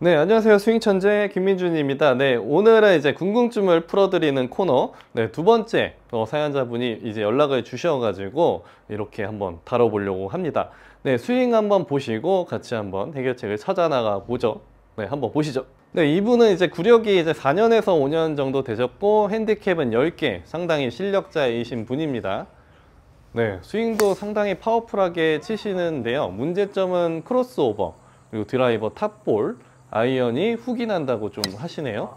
네, 안녕하세요. 스윙천재 김민준입니다. 네, 오늘은 이제 궁금증을 풀어드리는 코너, 네, 두 번째 어, 사연자분이 이제 연락을 주셔가지고 이렇게 한번 다뤄보려고 합니다. 네, 스윙 한번 보시고 같이 한번 해결책을 찾아나가 보죠. 네, 한번 보시죠. 네, 이분은 이제 구력이 이제 4년에서 5년 정도 되셨고, 핸디캡은 10개, 상당히 실력자이신 분입니다. 네, 스윙도 상당히 파워풀하게 치시는데요. 문제점은 크로스오버, 그리고 드라이버 탑볼, 아이언이 훅이 난다고 좀 하시네요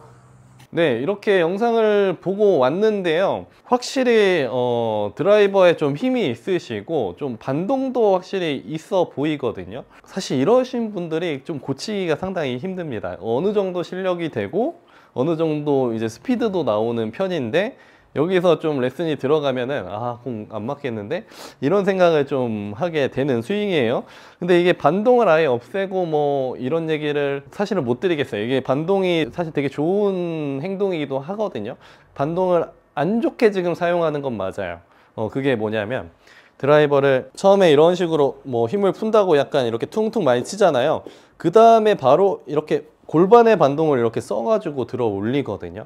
네 이렇게 영상을 보고 왔는데요 확실히 어, 드라이버에 좀 힘이 있으시고 좀 반동도 확실히 있어 보이거든요 사실 이러신 분들이 좀 고치기가 상당히 힘듭니다 어느 정도 실력이 되고 어느 정도 이제 스피드도 나오는 편인데 여기서 좀 레슨이 들어가면은 아공 안 맞겠는데 이런 생각을 좀 하게 되는 스윙이에요 근데 이게 반동을 아예 없애고 뭐 이런 얘기를 사실은 못 드리겠어요 이게 반동이 사실 되게 좋은 행동이기도 하거든요 반동을 안 좋게 지금 사용하는 건 맞아요 어 그게 뭐냐면 드라이버를 처음에 이런 식으로 뭐 힘을 푼다고 약간 이렇게 퉁퉁 많이 치잖아요 그 다음에 바로 이렇게 골반의 반동을 이렇게 써가지고 들어 올리거든요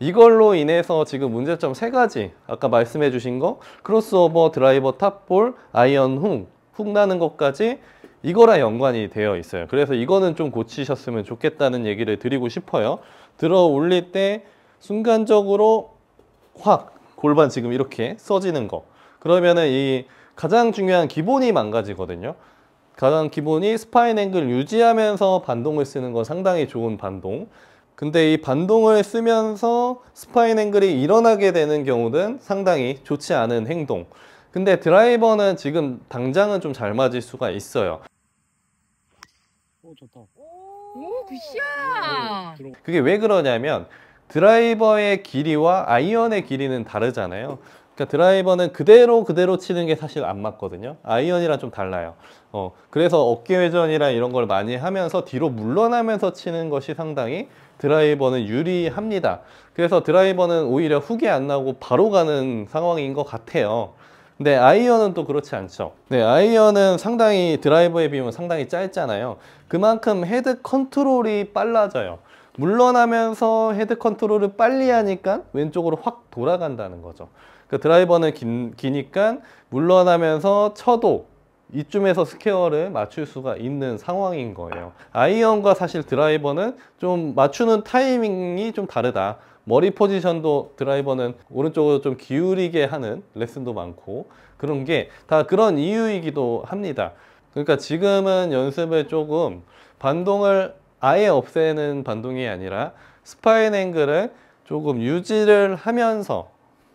이걸로 인해서 지금 문제점 세 가지 아까 말씀해 주신 거 크로스오버, 드라이버, 탑볼, 아이언 훅, 훅 나는 것까지 이거랑 연관이 되어 있어요. 그래서 이거는 좀 고치셨으면 좋겠다는 얘기를 드리고 싶어요. 들어 올릴 때 순간적으로 확 골반 지금 이렇게 써지는 거 그러면은 이 가장 중요한 기본이 망가지거든요. 가장 기본이 스파인 앵글 유지하면서 반동을 쓰는 건 상당히 좋은 반동 근데 이 반동을 쓰면서 스파인 앵글이 일어나게 되는 경우는 상당히 좋지 않은 행동 근데 드라이버는 지금 당장은 좀 잘 맞을 수가 있어요 오 좋다 오 굿샷 그게 왜 그러냐면 드라이버의 길이와 아이언의 길이는 다르잖아요 그러니까 드라이버는 그대로 그대로 치는 게 사실 안 맞거든요. 아이언이랑 좀 달라요. 어, 그래서 어깨 회전이랑 이런 걸 많이 하면서 뒤로 물러나면서 치는 것이 상당히 드라이버는 유리합니다. 그래서 드라이버는 오히려 훅이 안 나고 바로 가는 상황인 것 같아요. 근데 아이언은 또 그렇지 않죠. 네, 아이언은 상당히 드라이버에 비하면 상당히 짧잖아요. 그만큼 헤드 컨트롤이 빨라져요. 물러나면서 헤드 컨트롤을 빨리 하니까 왼쪽으로 확 돌아간다는 거죠. 그 드라이버는 긴, 기니까 물러나면서 쳐도 이쯤에서 스퀘어를 맞출 수가 있는 상황인 거예요. 아이언과 사실 드라이버는 좀 맞추는 타이밍이 좀 다르다. 머리 포지션도 드라이버는 오른쪽으로 좀 기울이게 하는 레슨도 많고 그런 게 다 그런 이유이기도 합니다. 그러니까 지금은 연습을 조금 반동을 아예 없애는 반동이 아니라 스파인 앵글을 조금 유지를 하면서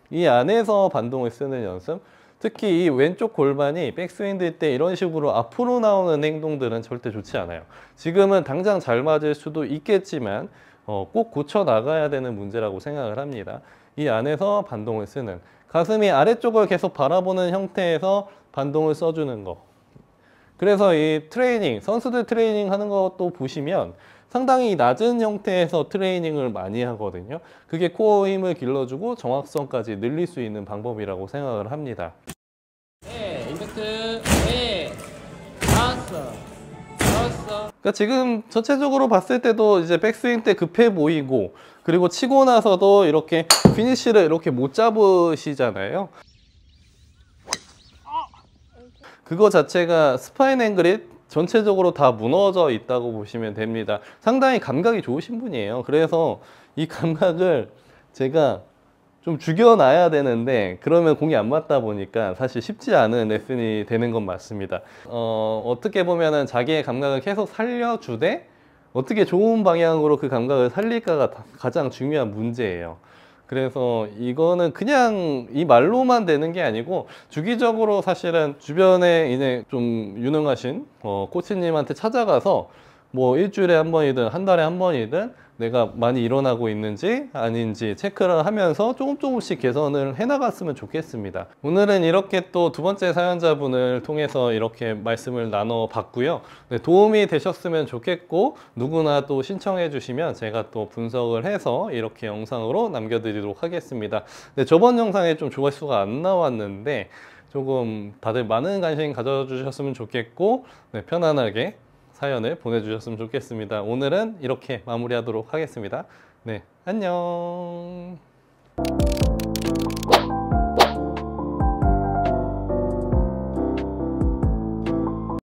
이 안에서 반동을 쓰는 연습 특히 이 왼쪽 골반이 백스윙 될 때 이런 식으로 앞으로 나오는 행동들은 절대 좋지 않아요 지금은 당장 잘 맞을 수도 있겠지만 어, 꼭 고쳐 나가야 되는 문제라고 생각을 합니다 이 안에서 반동을 쓰는 가슴이 아래쪽을 계속 바라보는 형태에서 반동을 써주는 것 그래서 이 트레이닝, 선수들 트레이닝 하는 것도 보시면 상당히 낮은 형태에서 트레이닝을 많이 하거든요. 그게 코어 힘을 길러주고 정확성까지 늘릴 수 있는 방법이라고 생각을 합니다. 네, 임팩트. 네, 나왔어. 그러니까 지금 전체적으로 봤을 때도 이제 백스윙 때 급해 보이고 그리고 치고 나서도 이렇게 피니쉬를 이렇게 못 잡으시잖아요 그거 자체가 스파인 앵그이 전체적으로 다 무너져 있다고 보시면 됩니다. 상당히 감각이 좋으신 분이에요. 그래서 이 감각을 제가 좀 죽여놔야 되는데 그러면 공이 안 맞다 보니까 사실 쉽지 않은 레슨이 되는 건 맞습니다. 어, 어떻게 보면은 자기의 감각을 계속 살려주되 어떻게 좋은 방향으로 그 감각을 살릴까가 가장 중요한 문제예요. 그래서 이거는 그냥 이 말로만 되는 게 아니고 주기적으로 사실은 주변에 이제 좀 유능하신 어, 코치님한테 찾아가서 뭐 일주일에 한 번이든 한 달에 한 번이든 내가 많이 일어나고 있는지 아닌지 체크를 하면서 조금 조금씩 개선을 해나갔으면 좋겠습니다. 오늘은 이렇게 또 두 번째 사연자분을 통해서 이렇게 말씀을 나눠봤고요. 네, 도움이 되셨으면 좋겠고 누구나 또 신청해 주시면 제가 또 분석을 해서 이렇게 영상으로 남겨드리도록 하겠습니다. 네, 저번 영상에 좀 조회수가 안 나왔는데 조금 다들 많은 관심 가져주셨으면 좋겠고 네, 편안하게 사연을 보내주셨으면 좋겠습니다. 오늘은 이렇게 마무리하도록 하겠습니다. 네, 안녕.